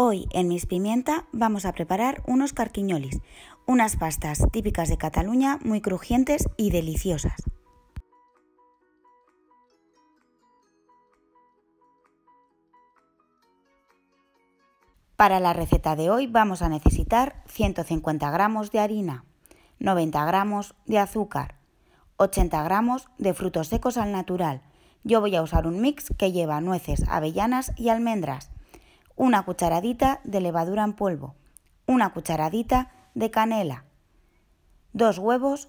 Hoy en Mis Pimienta vamos a preparar unos carquiñolis, unas pastas típicas de Cataluña muy crujientes y deliciosas. Para la receta de hoy vamos a necesitar 150 gramos de harina, 90 gramos de azúcar, 80 gramos de frutos secos al natural. Yo voy a usar un mix que lleva nueces, avellanas y almendras, una cucharadita de levadura en polvo, una cucharadita de canela, dos huevos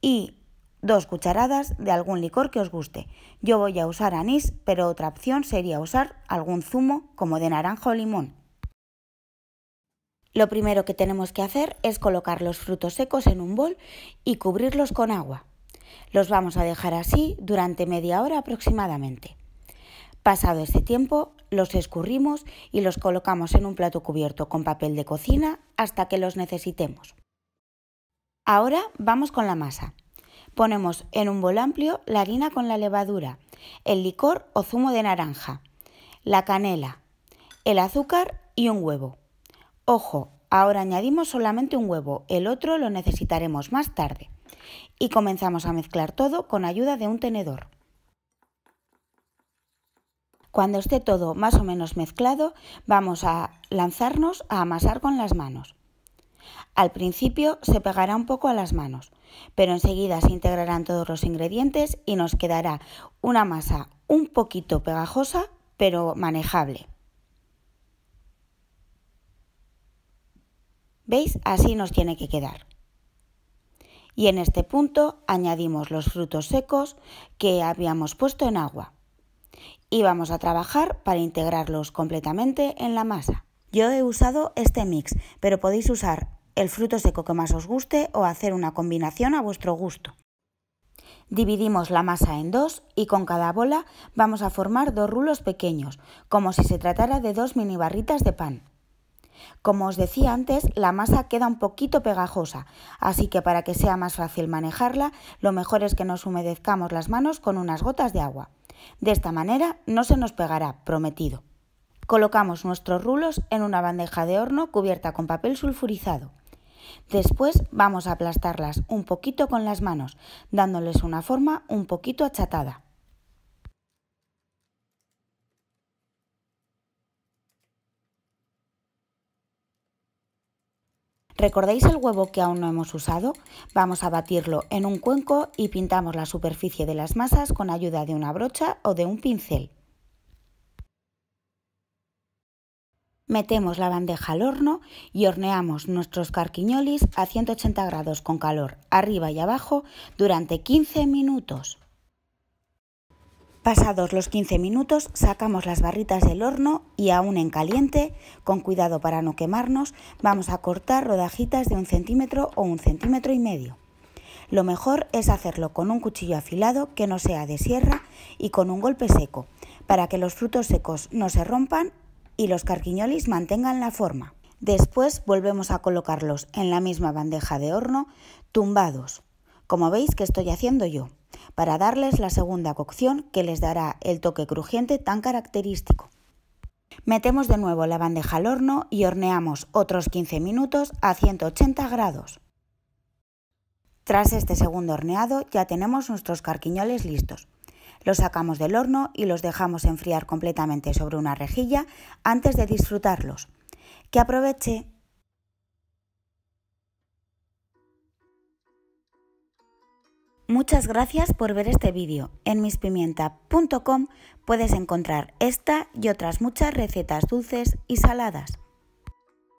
y dos cucharadas de algún licor que os guste. Yo voy a usar anís, pero otra opción sería usar algún zumo como de naranja o limón. Lo primero que tenemos que hacer es colocar los frutos secos en un bol y cubrirlos con agua. Los vamos a dejar así durante media hora aproximadamente. Pasado ese tiempo, los escurrimos y los colocamos en un plato cubierto con papel de cocina hasta que los necesitemos. Ahora vamos con la masa. Ponemos en un bol amplio la harina con la levadura, el licor o zumo de naranja, la canela, el azúcar y un huevo. Ojo, ahora añadimos solamente un huevo, el otro lo necesitaremos más tarde. Y comenzamos a mezclar todo con ayuda de un tenedor. Cuando esté todo más o menos mezclado, vamos a lanzarnos a amasar con las manos. Al principio se pegará un poco a las manos, pero enseguida se integrarán todos los ingredientes y nos quedará una masa un poquito pegajosa, pero manejable. ¿Veis? Así nos tiene que quedar. Y en este punto añadimos los frutos secos que habíamos puesto en agua y vamos a trabajar para integrarlos completamente en la masa. Yo he usado este mix, pero podéis usar el fruto seco que más os guste o hacer una combinación a vuestro gusto. Dividimos la masa en dos y con cada bola vamos a formar dos rulos pequeños, como si se tratara de dos mini barritas de pan. Como os decía antes, la masa queda un poquito pegajosa, así que para que sea más fácil manejarla, lo mejor es que nos humedezcamos las manos con unas gotas de agua. De esta manera no se nos pegará, prometido. Colocamos nuestros rulos en una bandeja de horno cubierta con papel sulfurizado. Después vamos a aplastarlas un poquito con las manos, dándoles una forma un poquito achatada. ¿Recordáis el huevo que aún no hemos usado? Vamos a batirlo en un cuenco y pintamos la superficie de las masas con ayuda de una brocha o de un pincel. Metemos la bandeja al horno y horneamos nuestros carquiñolis a 180 grados con calor, arriba y abajo, durante 15 minutos. Pasados los 15 minutos sacamos las barritas del horno y aún en caliente, con cuidado para no quemarnos, vamos a cortar rodajitas de un centímetro o un centímetro y medio. Lo mejor es hacerlo con un cuchillo afilado que no sea de sierra y con un golpe seco, para que los frutos secos no se rompan y los carquiñolis mantengan la forma. Después volvemos a colocarlos en la misma bandeja de horno, tumbados, como veis que estoy haciendo yo para darles la segunda cocción que les dará el toque crujiente tan característico. Metemos de nuevo la bandeja al horno y horneamos otros 15 minutos a 180 grados. Tras este segundo horneado ya tenemos nuestros carquiñoles listos. Los sacamos del horno y los dejamos enfriar completamente sobre una rejilla antes de disfrutarlos. ¡Que aproveche! Muchas gracias por ver este vídeo. En mispimienta.com puedes encontrar esta y otras muchas recetas dulces y saladas.